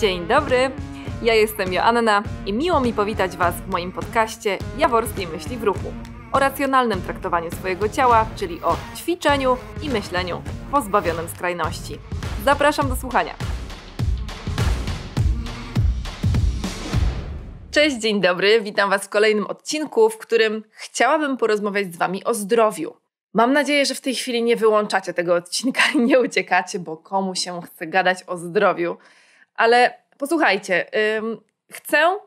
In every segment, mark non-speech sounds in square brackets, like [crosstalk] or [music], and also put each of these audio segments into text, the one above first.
Dzień dobry! Ja jestem Joanna i miło mi powitać Was w moim podcaście Jaworskiej Myśli w Ruchu o racjonalnym traktowaniu swojego ciała, czyli o ćwiczeniu i myśleniu pozbawionym skrajności. Zapraszam do słuchania. Cześć, dzień dobry, witam Was w kolejnym odcinku, w którym chciałabym porozmawiać z Wami o zdrowiu. Mam nadzieję, że w tej chwili nie wyłączacie tego odcinka i nie uciekacie, bo komu się chce gadać o zdrowiu. Ale posłuchajcie, ym, chcę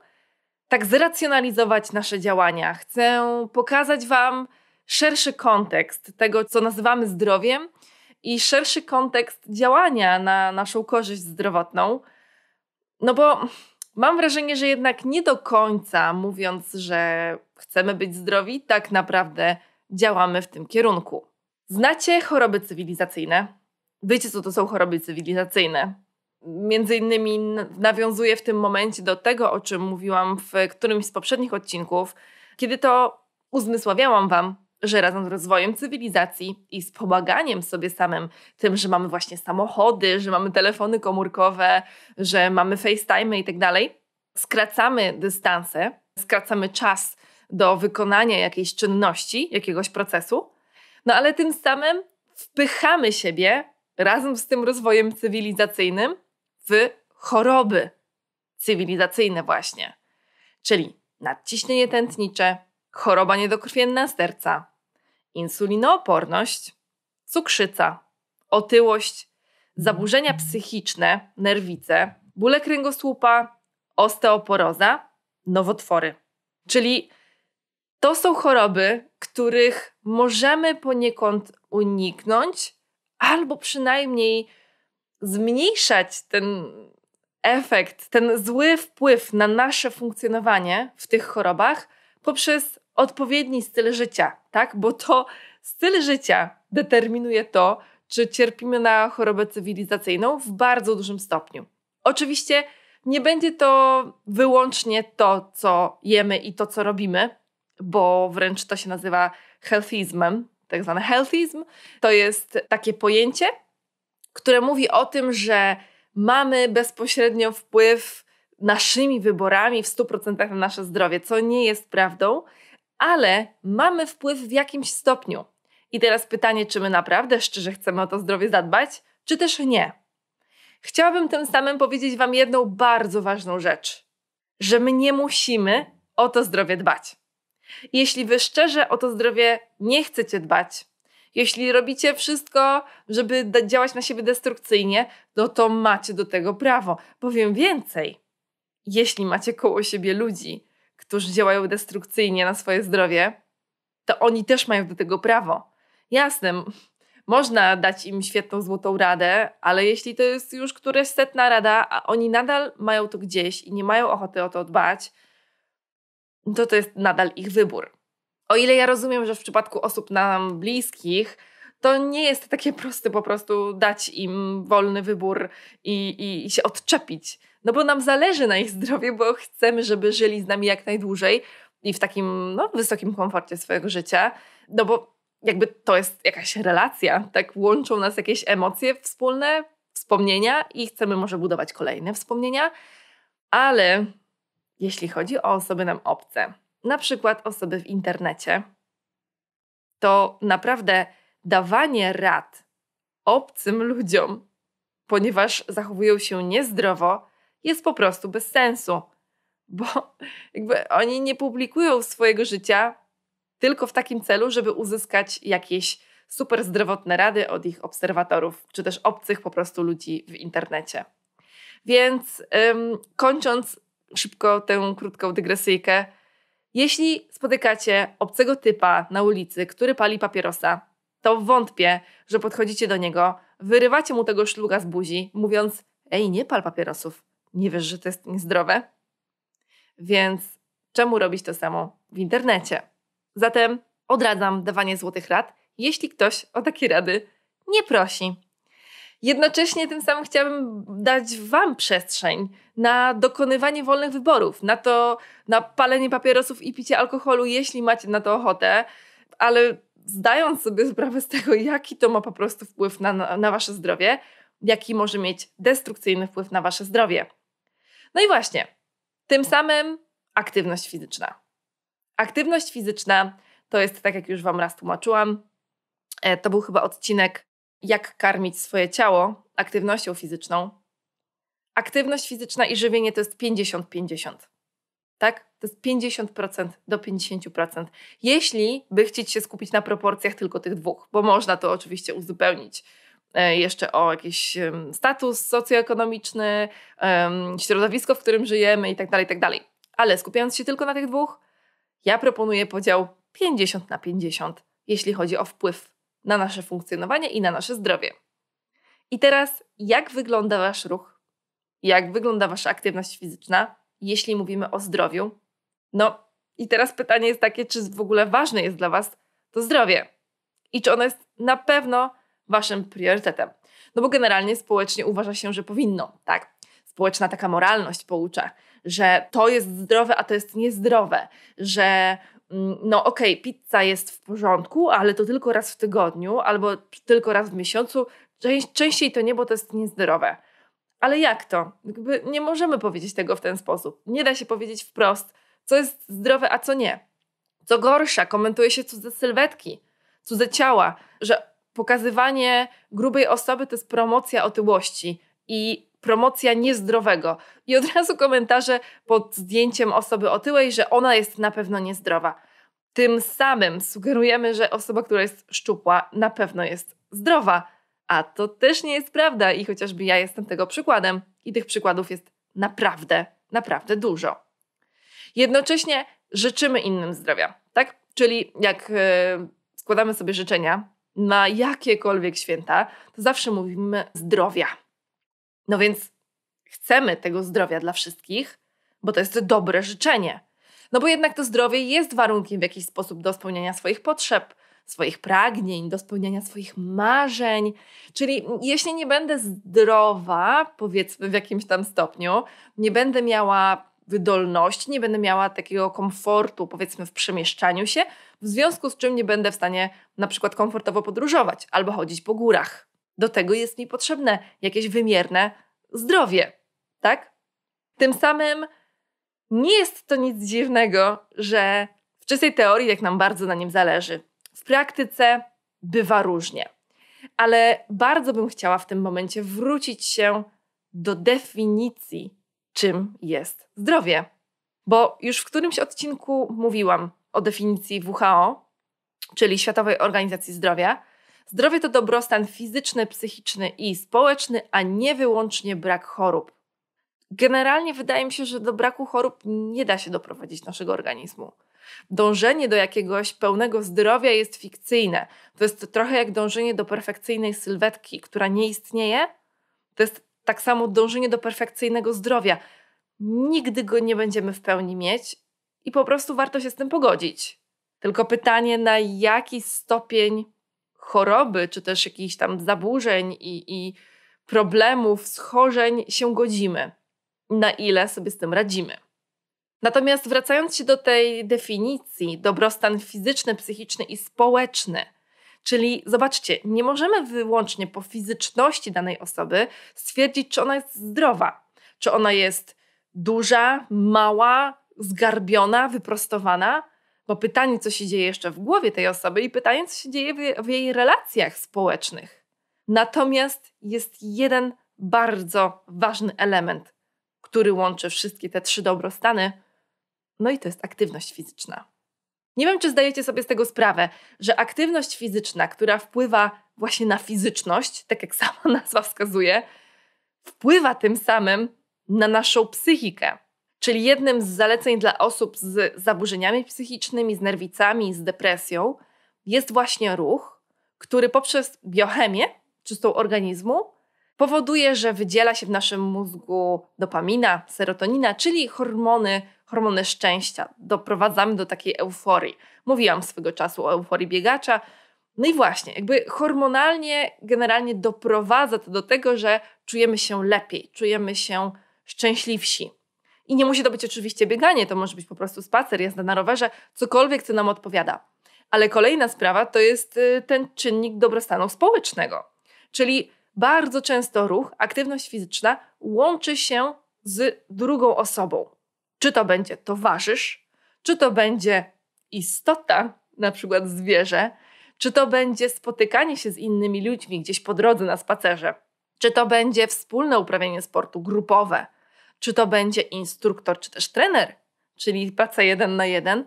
tak zracjonalizować nasze działania, chcę pokazać Wam szerszy kontekst tego, co nazywamy zdrowiem i szerszy kontekst działania na naszą korzyść zdrowotną. No bo mam wrażenie, że jednak nie do końca mówiąc, że chcemy być zdrowi, tak naprawdę działamy w tym kierunku. Znacie choroby cywilizacyjne? Wiecie, co to są choroby cywilizacyjne? między innymi nawiązuje w tym momencie do tego, o czym mówiłam w którymś z poprzednich odcinków, kiedy to uzmysławiałam Wam, że razem z rozwojem cywilizacji i z pomaganiem sobie samym, tym, że mamy właśnie samochody, że mamy telefony komórkowe, że mamy FaceTime i tak dalej, skracamy dystanse, skracamy czas do wykonania jakiejś czynności, jakiegoś procesu, no ale tym samym wpychamy siebie razem z tym rozwojem cywilizacyjnym w choroby cywilizacyjne właśnie, czyli nadciśnienie tętnicze, choroba niedokrwienna serca, insulinooporność, cukrzyca, otyłość, zaburzenia psychiczne, nerwice, bóle kręgosłupa, osteoporoza, nowotwory. Czyli to są choroby, których możemy poniekąd uniknąć, albo przynajmniej zmniejszać ten efekt, ten zły wpływ na nasze funkcjonowanie w tych chorobach poprzez odpowiedni styl życia, tak? Bo to styl życia determinuje to, czy cierpimy na chorobę cywilizacyjną w bardzo dużym stopniu. Oczywiście nie będzie to wyłącznie to, co jemy i to, co robimy, bo wręcz to się nazywa healthizmem, tak zwany healthizm. To jest takie pojęcie, które mówi o tym, że mamy bezpośrednio wpływ naszymi wyborami w 100% na nasze zdrowie, co nie jest prawdą, ale mamy wpływ w jakimś stopniu. I teraz pytanie, czy my naprawdę szczerze chcemy o to zdrowie zadbać, czy też nie. Chciałabym tym samym powiedzieć Wam jedną bardzo ważną rzecz: że my nie musimy o to zdrowie dbać. Jeśli Wy szczerze o to zdrowie nie chcecie dbać, jeśli robicie wszystko, żeby działać na siebie destrukcyjnie, no to macie do tego prawo. Powiem więcej. Jeśli macie koło siebie ludzi, którzy działają destrukcyjnie na swoje zdrowie, to oni też mają do tego prawo. Jasne, można dać im świetną złotą radę, ale jeśli to jest już któraś setna rada, a oni nadal mają to gdzieś i nie mają ochoty o to dbać, no to to jest nadal ich wybór o ile ja rozumiem, że w przypadku osób nam bliskich, to nie jest takie proste po prostu dać im wolny wybór i, i, i się odczepić. No bo nam zależy na ich zdrowiu, bo chcemy, żeby żyli z nami jak najdłużej i w takim no, wysokim komforcie swojego życia. No bo jakby to jest jakaś relacja, tak łączą nas jakieś emocje wspólne, wspomnienia i chcemy może budować kolejne wspomnienia, ale jeśli chodzi o osoby nam obce, na przykład osoby w internecie, to naprawdę dawanie rad obcym ludziom, ponieważ zachowują się niezdrowo, jest po prostu bez sensu, bo [laughs] jakby oni nie publikują swojego życia tylko w takim celu, żeby uzyskać jakieś super zdrowotne rady od ich obserwatorów, czy też obcych po prostu ludzi w internecie. Więc ym, kończąc szybko tę krótką dygresyjkę, jeśli spotykacie obcego typa na ulicy, który pali papierosa, to wątpię, że podchodzicie do niego, wyrywacie mu tego szluga z buzi, mówiąc: Ej, nie pal papierosów, nie wiesz, że to jest niezdrowe? Więc czemu robić to samo w internecie? Zatem odradzam dawanie złotych rad, jeśli ktoś o takie rady nie prosi. Jednocześnie tym samym chciałabym dać Wam przestrzeń na dokonywanie wolnych wyborów, na to, na palenie papierosów i picie alkoholu, jeśli macie na to ochotę, ale zdając sobie sprawę z tego, jaki to ma po prostu wpływ na, na, na Wasze zdrowie, jaki może mieć destrukcyjny wpływ na Wasze zdrowie. No i właśnie, tym samym aktywność fizyczna. Aktywność fizyczna to jest, tak jak już Wam raz tłumaczyłam, e, to był chyba odcinek jak karmić swoje ciało aktywnością fizyczną. Aktywność fizyczna i żywienie to jest 50-50. Tak? To jest 50% do 50%. Jeśli by chcieć się skupić na proporcjach tylko tych dwóch, bo można to oczywiście uzupełnić e, jeszcze o jakiś status socjoekonomiczny, środowisko, w którym żyjemy itd., tak tak dalej. Ale skupiając się tylko na tych dwóch, ja proponuję podział 50 na 50, jeśli chodzi o wpływ na nasze funkcjonowanie i na nasze zdrowie. I teraz, jak wygląda Wasz ruch? Jak wygląda Wasza aktywność fizyczna, jeśli mówimy o zdrowiu? No i teraz pytanie jest takie, czy w ogóle ważne jest dla Was to zdrowie? I czy ono jest na pewno Waszym priorytetem? No bo generalnie społecznie uważa się, że powinno, tak? Społeczna taka moralność poucza, że to jest zdrowe, a to jest niezdrowe, że Mm, no okej, okay, pizza jest w porządku, ale to tylko raz w tygodniu albo tylko raz w miesiącu. Częściej to nie, bo to jest niezdrowe. Ale jak to? Jakby nie możemy powiedzieć tego w ten sposób. Nie da się powiedzieć wprost, co jest zdrowe, a co nie. Co gorsza, komentuje się cudze sylwetki, cudze ciała, że pokazywanie grubej osoby to jest promocja otyłości i promocja niezdrowego. I od razu komentarze pod zdjęciem osoby otyłej, że ona jest na pewno niezdrowa. Tym samym sugerujemy, że osoba, która jest szczupła, na pewno jest zdrowa. A to też nie jest prawda, i chociażby ja jestem tego przykładem, i tych przykładów jest naprawdę, naprawdę dużo. Jednocześnie życzymy innym zdrowia, tak? Czyli jak e, składamy sobie życzenia na jakiekolwiek święta, to zawsze mówimy zdrowia. No więc chcemy tego zdrowia dla wszystkich, bo to jest dobre życzenie. No bo jednak to zdrowie jest warunkiem w jakiś sposób do spełniania swoich potrzeb, swoich pragnień, do spełniania swoich marzeń. Czyli jeśli nie będę zdrowa, powiedzmy w jakimś tam stopniu, nie będę miała wydolności, nie będę miała takiego komfortu, powiedzmy, w przemieszczaniu się, w związku z czym nie będę w stanie na przykład komfortowo podróżować albo chodzić po górach. Do tego jest mi potrzebne jakieś wymierne zdrowie, tak? Tym samym nie jest to nic dziwnego, że w czystej teorii, jak nam bardzo na nim zależy, w praktyce bywa różnie. Ale bardzo bym chciała w tym momencie wrócić się do definicji, czym jest zdrowie. Bo już w którymś odcinku mówiłam o definicji WHO, czyli Światowej Organizacji Zdrowia, Zdrowie to dobrostan fizyczny, psychiczny i społeczny, a nie wyłącznie brak chorób. Generalnie wydaje mi się, że do braku chorób nie da się doprowadzić naszego organizmu. Dążenie do jakiegoś pełnego zdrowia jest fikcyjne. To jest trochę jak dążenie do perfekcyjnej sylwetki, która nie istnieje. To jest tak samo dążenie do perfekcyjnego zdrowia. Nigdy go nie będziemy w pełni mieć i po prostu warto się z tym pogodzić. Tylko pytanie, na jaki stopień choroby, czy też jakichś tam zaburzeń i, i problemów, schorzeń się godzimy, na ile sobie z tym radzimy. Natomiast wracając się do tej definicji, dobrostan fizyczny, psychiczny i społeczny, czyli zobaczcie, nie możemy wyłącznie po fizyczności danej osoby stwierdzić, czy ona jest zdrowa, czy ona jest duża, mała, zgarbiona, wyprostowana, bo pytanie, co się dzieje jeszcze w głowie tej osoby i pytanie, co się dzieje w, w jej relacjach społecznych. Natomiast jest jeden bardzo ważny element, który łączy wszystkie te trzy dobrostany, no i to jest aktywność fizyczna. Nie wiem, czy zdajecie sobie z tego sprawę, że aktywność fizyczna, która wpływa właśnie na fizyczność, tak jak [laughs] sama nazwa wskazuje, wpływa tym samym na naszą psychikę. Czyli jednym z zaleceń dla osób z zaburzeniami psychicznymi, z nerwicami, z depresją jest właśnie ruch, który poprzez biochemię czystą organizmu powoduje, że wydziela się w naszym mózgu dopamina, serotonina, czyli hormony, hormony szczęścia. Doprowadzamy do takiej euforii. Mówiłam swego czasu o euforii biegacza. No i właśnie, jakby hormonalnie generalnie doprowadza to do tego, że czujemy się lepiej, czujemy się szczęśliwsi. I nie musi to być oczywiście bieganie, to może być po prostu spacer, jazda na rowerze, cokolwiek, co nam odpowiada. Ale kolejna sprawa to jest y, ten czynnik dobrostanu społecznego. Czyli bardzo często ruch, aktywność fizyczna łączy się z drugą osobą. Czy to będzie towarzysz, czy to będzie istota, na przykład zwierzę, czy to będzie spotykanie się z innymi ludźmi gdzieś po drodze na spacerze, czy to będzie wspólne uprawianie sportu grupowe czy to będzie instruktor, czy też trener, czyli praca jeden na jeden,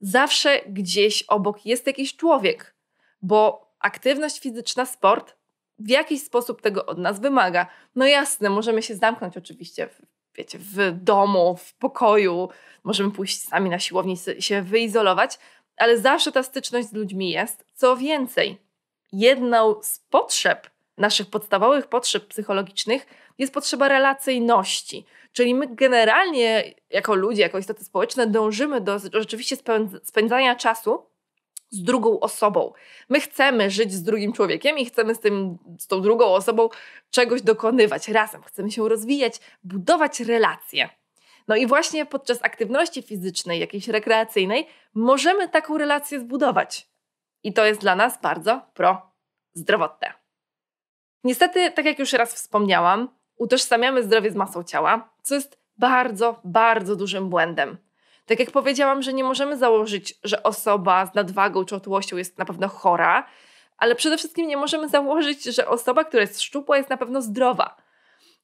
zawsze gdzieś obok jest jakiś człowiek, bo aktywność fizyczna, sport w jakiś sposób tego od nas wymaga. No jasne, możemy się zamknąć oczywiście w, wiecie, w domu, w pokoju, możemy pójść sami na siłowni, się wyizolować, ale zawsze ta styczność z ludźmi jest. Co więcej, jedną z potrzeb naszych podstawowych potrzeb psychologicznych jest potrzeba relacyjności. Czyli my generalnie, jako ludzie, jako istoty społeczne, dążymy do rzeczywiście spędzania czasu z drugą osobą. My chcemy żyć z drugim człowiekiem i chcemy z, tym, z tą drugą osobą czegoś dokonywać razem. Chcemy się rozwijać, budować relacje. No i właśnie podczas aktywności fizycznej, jakiejś rekreacyjnej, możemy taką relację zbudować. I to jest dla nas bardzo pro zdrowotne. Niestety, tak jak już raz wspomniałam, utożsamiamy zdrowie z masą ciała, co jest bardzo, bardzo dużym błędem. Tak jak powiedziałam, że nie możemy założyć, że osoba z nadwagą czy otyłością jest na pewno chora, ale przede wszystkim nie możemy założyć, że osoba, która jest szczupła, jest na pewno zdrowa.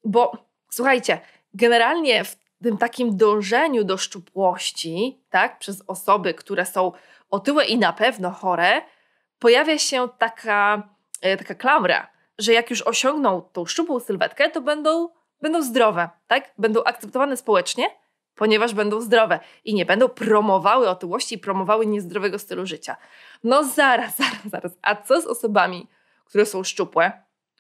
Bo słuchajcie, generalnie w tym takim dążeniu do szczupłości, tak, przez osoby, które są otyłe i na pewno chore, pojawia się taka, e, taka klamra, że jak już osiągną tą szczupłą sylwetkę, to będą, będą zdrowe, tak? Będą akceptowane społecznie, ponieważ będą zdrowe i nie będą promowały otyłości i promowały niezdrowego stylu życia. No zaraz, [laughs] zaraz, zaraz. A co z osobami, które są szczupłe,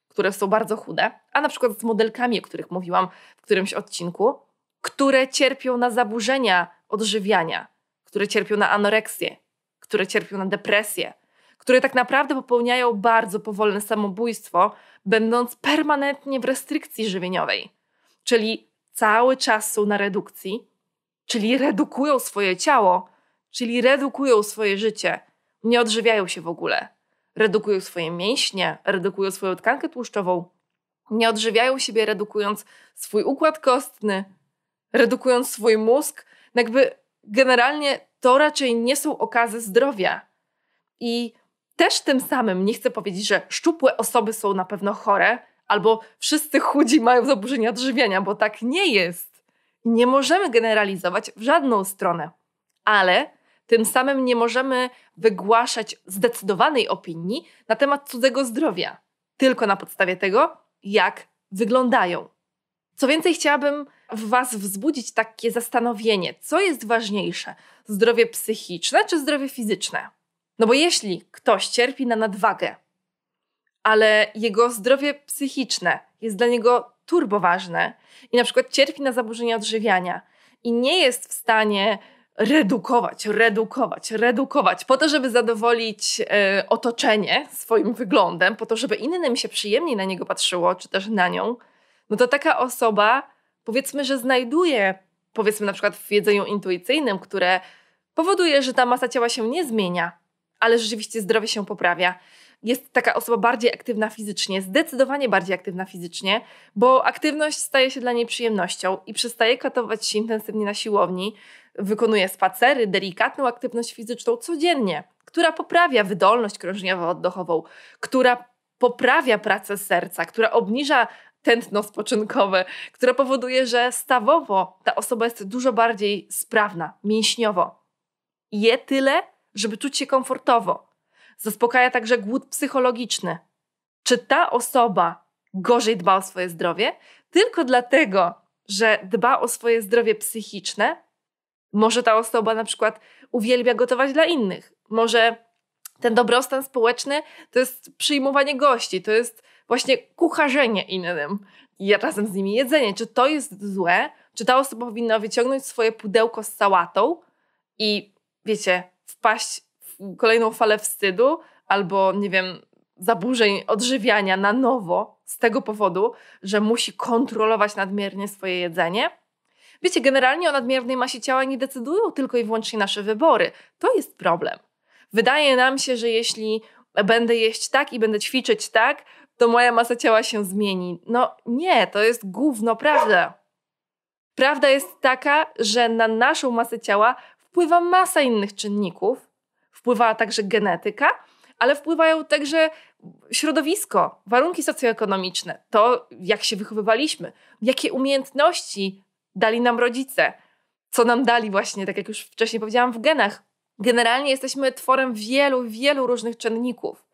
które są bardzo chude, a na przykład z modelkami, o których mówiłam w którymś odcinku, które cierpią na zaburzenia odżywiania, które cierpią na anoreksję, które cierpią na depresję, które tak naprawdę popełniają bardzo powolne samobójstwo, będąc permanentnie w restrykcji żywieniowej, czyli cały czas są na redukcji, czyli redukują swoje ciało, czyli redukują swoje życie, nie odżywiają się w ogóle, redukują swoje mięśnie, redukują swoją tkankę tłuszczową, nie odżywiają siebie, redukując swój układ kostny, redukując swój mózg. jakby generalnie to raczej nie są okazy zdrowia. I też tym samym nie chcę powiedzieć, że szczupłe osoby są na pewno chore, albo wszyscy chudzi mają zaburzenia odżywiania, bo tak nie jest. Nie możemy generalizować w żadną stronę, ale tym samym nie możemy wygłaszać zdecydowanej opinii na temat cudzego zdrowia, tylko na podstawie tego, jak wyglądają. Co więcej, chciałabym w Was wzbudzić takie zastanowienie, co jest ważniejsze: zdrowie psychiczne czy zdrowie fizyczne? No bo jeśli ktoś cierpi na nadwagę, ale jego zdrowie psychiczne jest dla niego ważne i na przykład cierpi na zaburzenia odżywiania i nie jest w stanie redukować, redukować, redukować, po to, żeby zadowolić e, otoczenie swoim wyglądem, po to, żeby innym się przyjemniej na niego patrzyło, czy też na nią, no to taka osoba powiedzmy, że znajduje, powiedzmy na przykład w jedzeniu intuicyjnym, które powoduje, że ta masa ciała się nie zmienia, ale rzeczywiście zdrowie się poprawia. Jest taka osoba bardziej aktywna fizycznie, zdecydowanie bardziej aktywna fizycznie, bo aktywność staje się dla niej przyjemnością i przestaje katować się intensywnie na siłowni. Wykonuje spacery, delikatną aktywność fizyczną codziennie, która poprawia wydolność krążniowo-oddechową, która poprawia pracę serca, która obniża tętno spoczynkowe, która powoduje, że stawowo ta osoba jest dużo bardziej sprawna, mięśniowo. Je tyle, żeby czuć się komfortowo. Zaspokaja także głód psychologiczny. Czy ta osoba gorzej dba o swoje zdrowie tylko dlatego, że dba o swoje zdrowie psychiczne? Może ta osoba na przykład uwielbia gotować dla innych. Może ten dobrostan społeczny to jest przyjmowanie gości, to jest właśnie kucharzenie innym, i razem z nimi jedzenie. Czy to jest złe? Czy ta osoba powinna wyciągnąć swoje pudełko z sałatą i wiecie, wpaść w kolejną falę wstydu albo, nie wiem, zaburzeń odżywiania na nowo z tego powodu, że musi kontrolować nadmiernie swoje jedzenie. Wiecie, generalnie o nadmiernej masie ciała nie decydują tylko i wyłącznie nasze wybory. To jest problem. Wydaje nam się, że jeśli będę jeść tak i będę ćwiczyć tak, to moja masa ciała się zmieni. No nie, to jest gówno prawda. Prawda jest taka, że na naszą masę ciała wpływa masa innych czynników. Wpływa także genetyka, ale wpływają także środowisko, warunki socjoekonomiczne, to jak się wychowywaliśmy, jakie umiejętności dali nam rodzice, co nam dali właśnie, tak jak już wcześniej powiedziałam, w genach. Generalnie jesteśmy tworem wielu, wielu różnych czynników.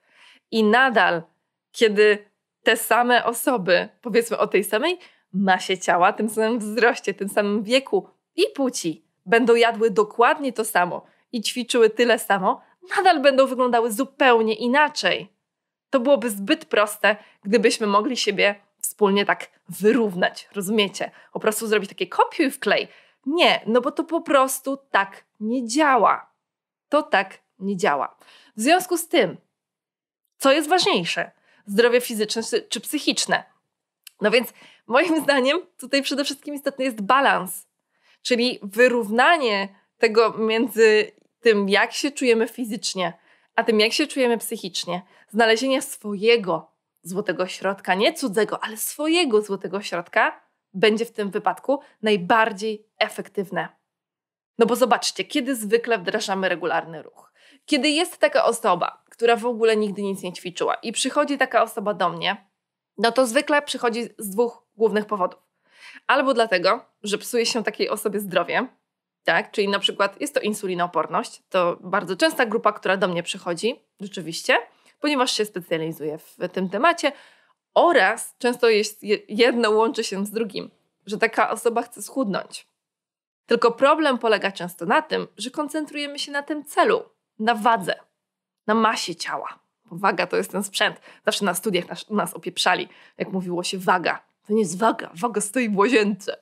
I nadal, kiedy te same osoby, powiedzmy o tej samej masie ciała, tym samym wzroście, tym samym wieku i płci, będą jadły dokładnie to samo i ćwiczyły tyle samo, nadal będą wyglądały zupełnie inaczej. To byłoby zbyt proste, gdybyśmy mogli siebie wspólnie tak wyrównać, rozumiecie? Po prostu zrobić takie kopiuj w klej. Nie, no bo to po prostu tak nie działa. To tak nie działa. W związku z tym, co jest ważniejsze? Zdrowie fizyczne czy psychiczne? No więc moim zdaniem tutaj przede wszystkim istotny jest balans Czyli wyrównanie tego między tym, jak się czujemy fizycznie, a tym, jak się czujemy psychicznie. Znalezienie swojego złotego środka, nie cudzego, ale swojego złotego środka, będzie w tym wypadku najbardziej efektywne. No bo zobaczcie, kiedy zwykle wdrażamy regularny ruch. Kiedy jest taka osoba, która w ogóle nigdy nic nie ćwiczyła i przychodzi taka osoba do mnie, no to zwykle przychodzi z dwóch głównych powodów albo dlatego, że psuje się takiej osobie zdrowie, tak? Czyli na przykład jest to insulinooporność, to bardzo częsta grupa, która do mnie przychodzi, rzeczywiście, ponieważ się specjalizuję w tym temacie oraz często jest, jedno łączy się z drugim, że taka osoba chce schudnąć. Tylko problem polega często na tym, że koncentrujemy się na tym celu, na wadze, na masie ciała. Waga to jest ten sprzęt. Zawsze na studiach nas, nas opieprzali, jak mówiło się waga. To nie jest waga. Waga stoi w łazience.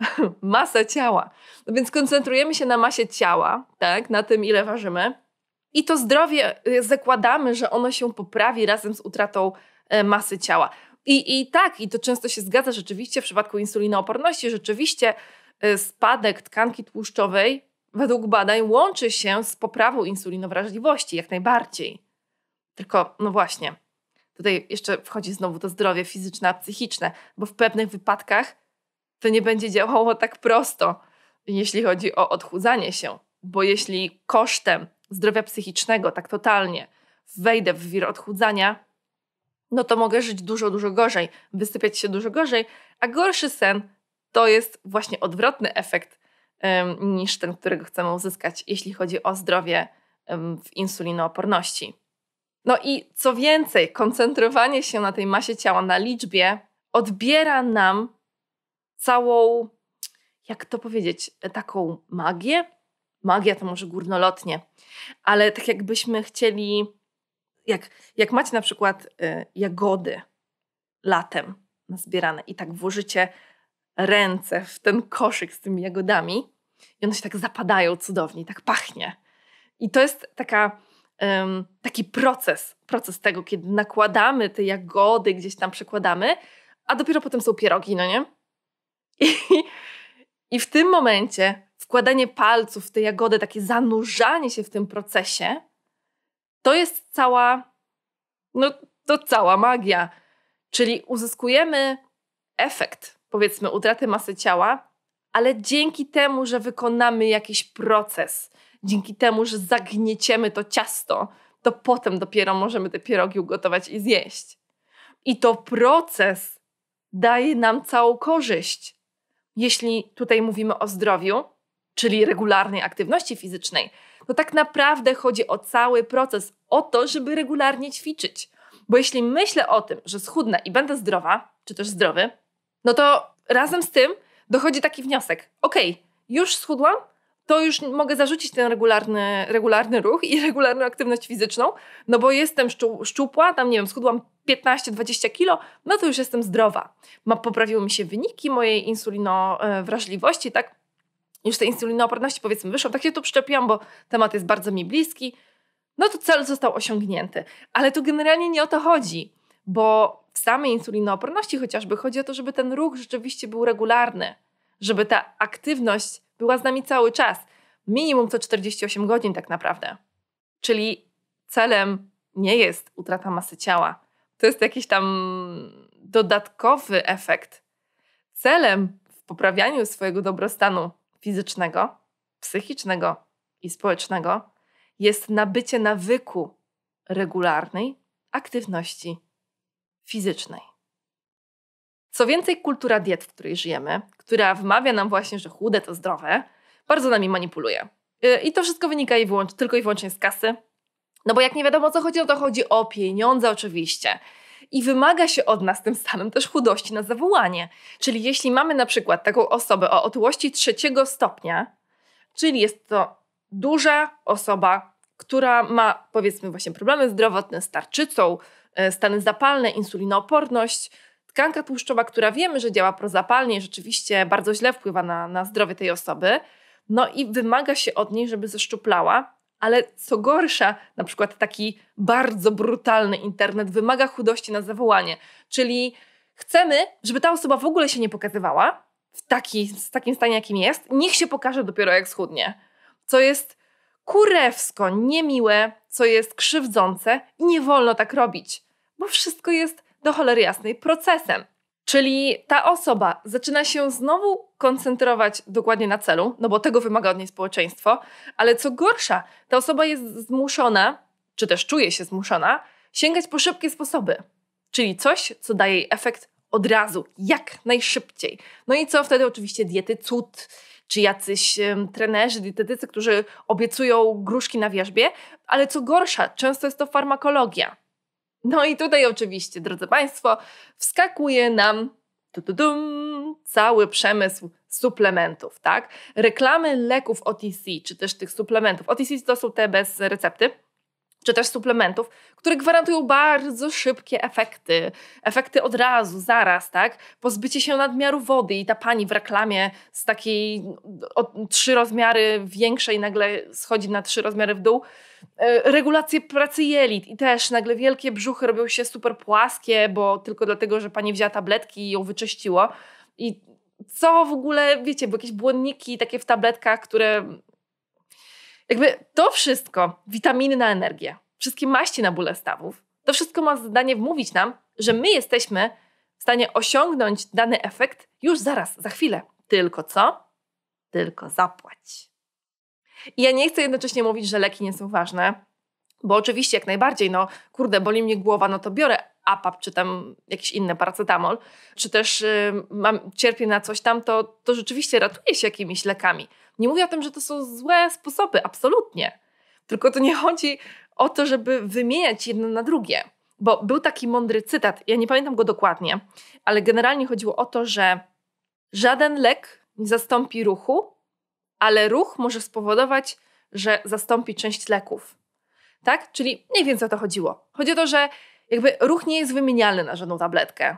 [laughs] Masa ciała. No więc koncentrujemy się na masie ciała, tak? na tym, ile ważymy. I to zdrowie e, zakładamy, że ono się poprawi razem z utratą e, masy ciała. I, I tak, i to często się zgadza rzeczywiście w przypadku insulinooporności, rzeczywiście e, spadek tkanki tłuszczowej według badań łączy się z poprawą insulinowrażliwości, jak najbardziej. Tylko, no właśnie, Tutaj jeszcze wchodzi znowu to zdrowie fizyczne, a psychiczne, bo w pewnych wypadkach to nie będzie działało tak prosto, jeśli chodzi o odchudzanie się, bo jeśli kosztem zdrowia psychicznego tak totalnie wejdę w wir odchudzania, no to mogę żyć dużo, dużo gorzej, wysypiać się dużo gorzej, a gorszy sen to jest właśnie odwrotny efekt um, niż ten, którego chcemy uzyskać, jeśli chodzi o zdrowie um, w insulinooporności. No i co więcej, koncentrowanie się na tej masie ciała, na liczbie, odbiera nam całą, jak to powiedzieć, taką magię. Magia to może górnolotnie, ale tak jakbyśmy chcieli, jak, jak macie na przykład y, jagody latem zbierane i tak włożycie ręce w ten koszyk z tymi jagodami i one się tak zapadają cudownie, tak pachnie. I to jest taka um, taki proces, proces tego, kiedy nakładamy te jagody, gdzieś tam przekładamy, a dopiero potem są pierogi, no nie? I, i w tym momencie wkładanie palców w te jagody, takie zanurzanie się w tym procesie, to jest cała, no to cała magia. Czyli uzyskujemy efekt, powiedzmy, utraty masy ciała, ale dzięki temu, że wykonamy jakiś proces, dzięki temu, że zagnieciemy to ciasto, to potem dopiero możemy te pierogi ugotować i zjeść. I to proces daje nam całą korzyść. Jeśli tutaj mówimy o zdrowiu, czyli regularnej aktywności fizycznej, to tak naprawdę chodzi o cały proces, o to, żeby regularnie ćwiczyć. Bo jeśli myślę o tym, że schudnę i będę zdrowa, czy też zdrowy, no to razem z tym dochodzi taki wniosek: ok, już schudłam, to już mogę zarzucić ten regularny, regularny ruch i regularną aktywność fizyczną, no bo jestem szczupła, tam nie wiem, schudłam 15-20 kilo, no to już jestem zdrowa. Ma, poprawiły mi się wyniki mojej insulinowrażliwości, e, tak? Już tej insulinooporności powiedzmy wyszło, tak się tu przyczepiłam, bo temat jest bardzo mi bliski. No to cel został osiągnięty. Ale tu generalnie nie o to chodzi, bo w samej insulinooporności chociażby chodzi o to, żeby ten ruch rzeczywiście był regularny, żeby ta aktywność była z nami cały czas. Minimum co 48 godzin tak naprawdę. Czyli celem nie jest utrata masy ciała. To jest jakiś tam dodatkowy efekt. Celem w poprawianiu swojego dobrostanu fizycznego, psychicznego i społecznego jest nabycie nawyku regularnej aktywności fizycznej. Co więcej, kultura diet, w której żyjemy, która wmawia nam właśnie, że chude to zdrowe, bardzo nami manipuluje. Y, I to wszystko wynika i wyłącz, tylko i wyłącznie z kasy. No bo jak nie wiadomo o co chodzi, to chodzi o pieniądze oczywiście. I wymaga się od nas tym samym też chudości na zawołanie. Czyli jeśli mamy na przykład taką osobę o otyłości trzeciego stopnia, czyli jest to duża osoba, która ma powiedzmy właśnie problemy zdrowotne z tarczycą, y, stany zapalne, insulinooporność, tkanka tłuszczowa, która wiemy, że działa prozapalnie, rzeczywiście bardzo źle wpływa na, na zdrowie tej osoby, no i wymaga się od niej, żeby zeszczuplała, ale co gorsza, na przykład taki bardzo brutalny internet wymaga chudości na zawołanie, czyli chcemy, żeby ta osoba w ogóle się nie pokazywała w, taki, w takim stanie, jakim jest, niech się pokaże dopiero jak schudnie, co jest kurewsko niemiłe, co jest krzywdzące i nie wolno tak robić, bo wszystko jest do cholery jasnej procesem. Czyli ta osoba zaczyna się znowu koncentrować dokładnie na celu, no bo tego wymaga od niej społeczeństwo, ale co gorsza, ta osoba jest zmuszona, czy też czuje się zmuszona, sięgać po szybkie sposoby, czyli coś, co daje jej efekt od razu, jak najszybciej. No i co wtedy oczywiście diety cud, czy jacyś um, trenerzy, dietetycy, którzy obiecują gruszki na wierzbie, ale co gorsza, często jest to farmakologia no i tutaj oczywiście, drodzy Państwo, wskakuje nam tu, tu, dum, cały przemysł suplementów, tak? Reklamy leków OTC, czy też tych suplementów. OTC to są te bez recepty czy też suplementów, które gwarantują bardzo szybkie efekty. Efekty od razu, zaraz, tak? Pozbycie się nadmiaru wody i ta pani w reklamie z takiej o trzy rozmiary większej nagle schodzi na trzy rozmiary w dół. E, regulacje pracy jelit i też nagle wielkie brzuchy robią się super płaskie, bo tylko dlatego, że pani wzięła tabletki i ją wyczyściło. I co w ogóle, wiecie, bo jakieś błonniki takie w tabletkach, które jakby to wszystko, witaminy na energię, wszystkie maści na bóle stawów, to wszystko ma zadanie wmówić nam, że my jesteśmy w stanie osiągnąć dany efekt już zaraz, za chwilę. Tylko co? Tylko zapłać. I ja nie chcę jednocześnie mówić, że leki nie są ważne, bo oczywiście jak najbardziej, no kurde, boli mnie głowa, no to biorę APAP czy tam jakiś inny paracetamol, czy też y, mam, cierpię na coś tam, to, to rzeczywiście ratuję się jakimiś lekami. Nie mówię o tym, że to są złe sposoby, absolutnie. Tylko to nie chodzi o to, żeby wymieniać jedno na drugie. Bo był taki mądry cytat, ja nie pamiętam go dokładnie, ale generalnie chodziło o to, że żaden lek nie zastąpi ruchu, ale ruch może spowodować, że zastąpi część leków. Tak? Czyli mniej więcej o to chodziło. Chodzi o to, że jakby ruch nie jest wymienialny na żadną tabletkę.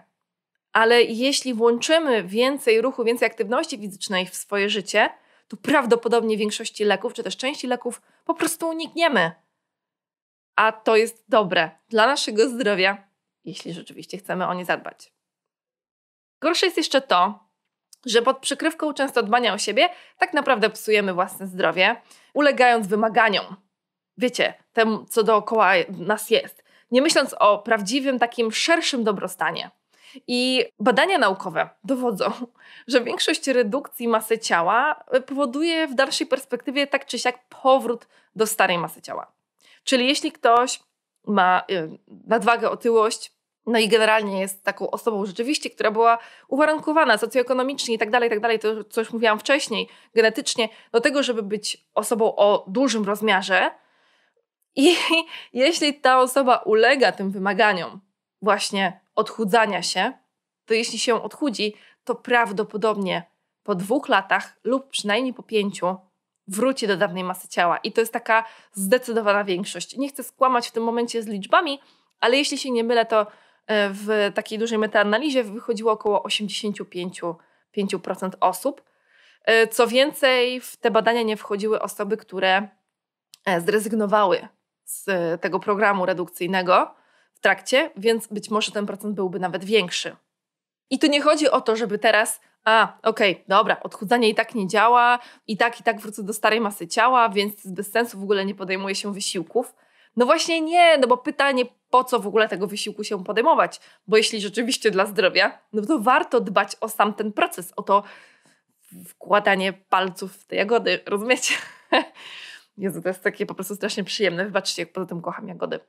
Ale jeśli włączymy więcej ruchu, więcej aktywności fizycznej w swoje życie, to prawdopodobnie większości leków, czy też części leków po prostu unikniemy. A to jest dobre dla naszego zdrowia, jeśli rzeczywiście chcemy o nie zadbać. Gorsze jest jeszcze to, że pod przykrywką często dbania o siebie tak naprawdę psujemy własne zdrowie, ulegając wymaganiom. Wiecie, temu, co dookoła nas jest, nie myśląc o prawdziwym, takim szerszym dobrostanie. I badania naukowe dowodzą, że większość redukcji masy ciała e, powoduje w dalszej perspektywie tak czy siak powrót do starej masy ciała. Czyli jeśli ktoś ma y, nadwagę, otyłość, no i generalnie jest taką osobą rzeczywiście, która była uwarunkowana socjoekonomicznie i tak dalej, tak dalej, to coś mówiłam wcześniej, genetycznie, do tego, żeby być osobą o dużym rozmiarze. I [laughs] jeśli ta osoba ulega tym wymaganiom, właśnie odchudzania się, to jeśli się odchudzi, to prawdopodobnie po dwóch latach lub przynajmniej po pięciu wróci do dawnej masy ciała. I to jest taka zdecydowana większość. Nie chcę skłamać w tym momencie z liczbami, ale jeśli się nie mylę, to e, w takiej dużej metaanalizie wychodziło około 85% osób. E, co więcej, w te badania nie wchodziły osoby, które e, zrezygnowały z tego programu redukcyjnego, w trakcie, więc być może ten procent byłby nawet większy. I tu nie chodzi o to, żeby teraz, a okej, okay, dobra, odchudzanie i tak nie działa, i tak, i tak wrócę do starej masy ciała, więc bez sensu w ogóle nie podejmuję się wysiłków. No właśnie nie, no bo pytanie, po co w ogóle tego wysiłku się podejmować? Bo jeśli rzeczywiście dla zdrowia, no to warto dbać o sam ten proces, o to wkładanie palców w te jagody, rozumiecie? [laughs] Jezu, to jest takie po prostu strasznie przyjemne. Wybaczcie, jak poza tym kocham jagody.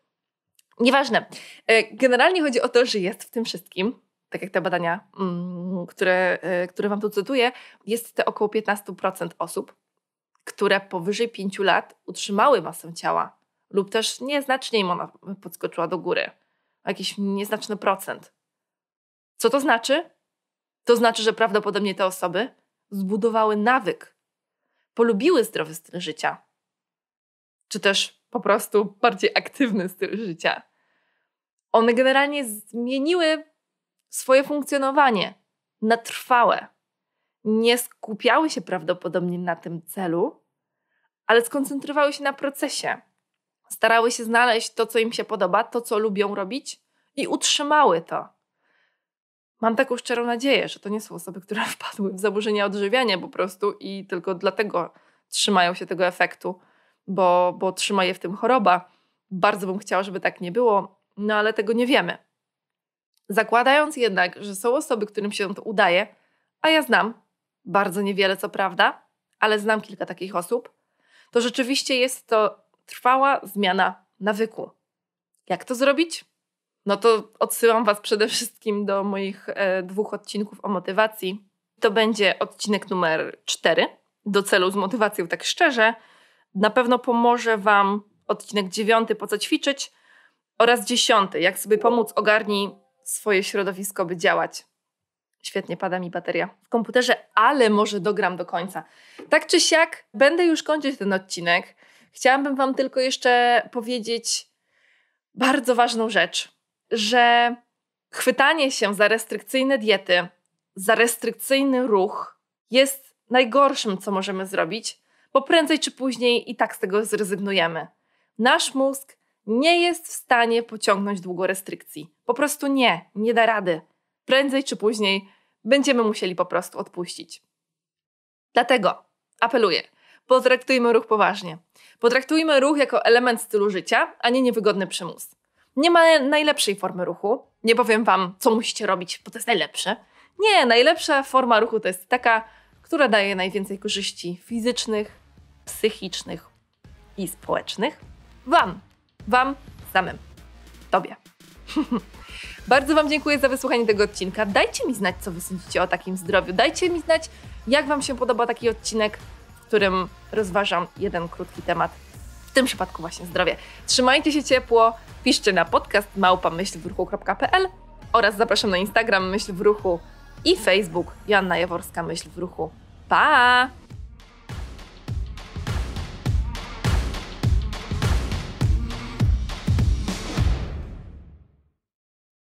Nieważne. E, generalnie chodzi o to, że jest w tym wszystkim, tak jak te badania, mm, które, e, które Wam tu cytuję, jest te około 15% osób, które powyżej 5 lat utrzymały masę ciała lub też nieznacznie im ona podskoczyła do góry. Jakiś nieznaczny procent. Co to znaczy? To znaczy, że prawdopodobnie te osoby zbudowały nawyk, polubiły zdrowy styl życia, czy też po prostu bardziej aktywny styl życia. One generalnie zmieniły swoje funkcjonowanie na trwałe. Nie skupiały się prawdopodobnie na tym celu, ale skoncentrowały się na procesie. Starały się znaleźć to, co im się podoba, to, co lubią robić i utrzymały to. Mam taką szczerą nadzieję, że to nie są osoby, które [laughs] wpadły w zaburzenia odżywiania po prostu i tylko dlatego trzymają się tego efektu, bo, bo trzyma je w tym choroba. Bardzo bym chciała, żeby tak nie było, no ale tego nie wiemy. Zakładając jednak, że są osoby, którym się to udaje, a ja znam bardzo niewiele, co prawda, ale znam kilka takich osób, to rzeczywiście jest to trwała zmiana nawyku. Jak to zrobić? No to odsyłam Was przede wszystkim do moich e, dwóch odcinków o motywacji. To będzie odcinek numer 4 do celu z motywacją, tak szczerze, na pewno pomoże Wam odcinek dziewiąty, po co ćwiczyć, oraz dziesiąty, jak sobie pomóc ogarnij swoje środowisko, by działać. Świetnie pada mi bateria w komputerze, ale może dogram do końca. Tak czy siak, będę już kończyć ten odcinek. Chciałabym Wam tylko jeszcze powiedzieć bardzo ważną rzecz, że chwytanie się za restrykcyjne diety, za restrykcyjny ruch jest najgorszym, co możemy zrobić, bo prędzej czy później i tak z tego zrezygnujemy. Nasz mózg nie jest w stanie pociągnąć długo restrykcji. Po prostu nie, nie da rady. Prędzej czy później będziemy musieli po prostu odpuścić. Dlatego apeluję, potraktujmy ruch poważnie. Potraktujmy ruch jako element stylu życia, a nie niewygodny przymus. Nie ma najlepszej formy ruchu. Nie powiem wam, co musicie robić, bo to jest najlepsze. Nie, najlepsza forma ruchu to jest taka, która daje najwięcej korzyści fizycznych, psychicznych i społecznych Wam, Wam samym, Tobie. [laughs] Bardzo Wam dziękuję za wysłuchanie tego odcinka. Dajcie mi znać, co Wy sądzicie o takim zdrowiu. Dajcie mi znać, jak Wam się podoba taki odcinek, w którym rozważam jeden krótki temat. W tym przypadku właśnie zdrowie. Trzymajcie się ciepło, piszcie na podcast małpa oraz zapraszam na Instagram ruchu i Facebook Joanna Jaworska Myśl w Ruchu. Pa!